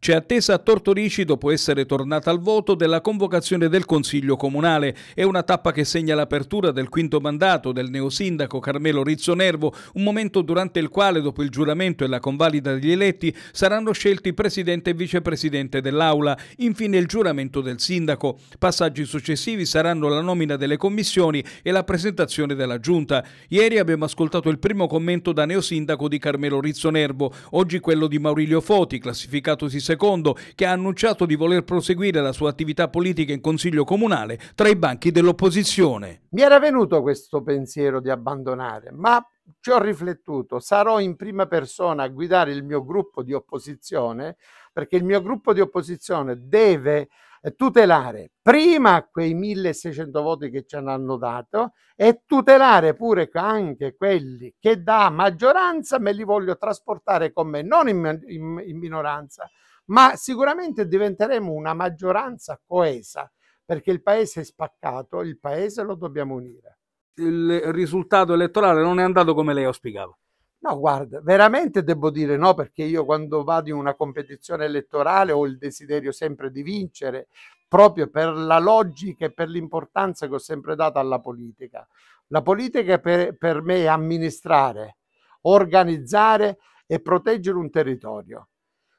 C'è attesa a Tortorici, dopo essere tornata al voto, della convocazione del Consiglio Comunale. È una tappa che segna l'apertura del quinto mandato del neosindaco Carmelo Rizzonervo, un momento durante il quale, dopo il giuramento e la convalida degli eletti, saranno scelti presidente e vicepresidente dell'Aula. Infine il giuramento del sindaco. Passaggi successivi saranno la nomina delle commissioni e la presentazione della Giunta. Ieri abbiamo ascoltato il primo commento da neosindaco di Carmelo Rizzonervo, oggi quello di Maurilio Foti, classificatosi II, che ha annunciato di voler proseguire la sua attività politica in Consiglio Comunale tra i banchi dell'opposizione. Mi era venuto questo pensiero di abbandonare, ma ci ho riflettuto, sarò in prima persona a guidare il mio gruppo di opposizione, perché il mio gruppo di opposizione deve tutelare prima quei 1600 voti che ci hanno dato e tutelare pure anche quelli che da maggioranza me li voglio trasportare con me, non in, in, in minoranza, ma sicuramente diventeremo una maggioranza coesa perché il paese è spaccato, il paese lo dobbiamo unire. Il risultato elettorale non è andato come lei auspicava. No, guarda, veramente devo dire no, perché io quando vado in una competizione elettorale ho il desiderio sempre di vincere, proprio per la logica e per l'importanza che ho sempre dato alla politica. La politica per, per me è amministrare, organizzare e proteggere un territorio.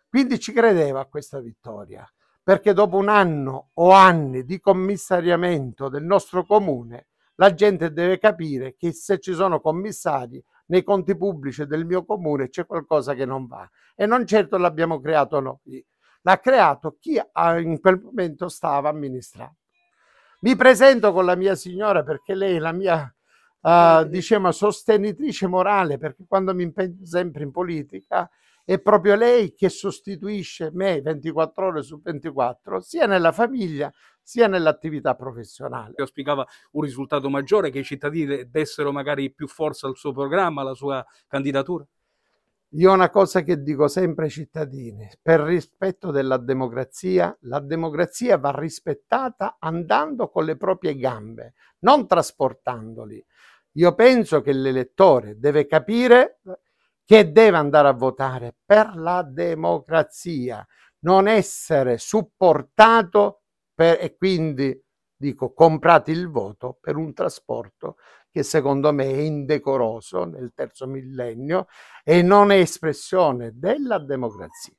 Quindi ci credeva a questa vittoria, perché dopo un anno o anni di commissariamento del nostro comune, la gente deve capire che se ci sono commissari nei conti pubblici del mio comune c'è qualcosa che non va e non certo l'abbiamo creato noi, l'ha creato chi ah, in quel momento stava amministrando. Mi presento con la mia signora perché lei è la mia uh, diciamo, sostenitrice morale perché quando mi impegno sempre in politica è proprio lei che sostituisce me 24 ore su 24, sia nella famiglia sia nell'attività professionale. Io spiegava un risultato maggiore che i cittadini dessero magari più forza al suo programma, alla sua candidatura? Io una cosa che dico sempre ai cittadini, per rispetto della democrazia, la democrazia va rispettata andando con le proprie gambe, non trasportandoli. Io penso che l'elettore deve capire che deve andare a votare per la democrazia, non essere supportato per, e quindi dico comprate il voto per un trasporto che secondo me è indecoroso nel terzo millennio e non è espressione della democrazia.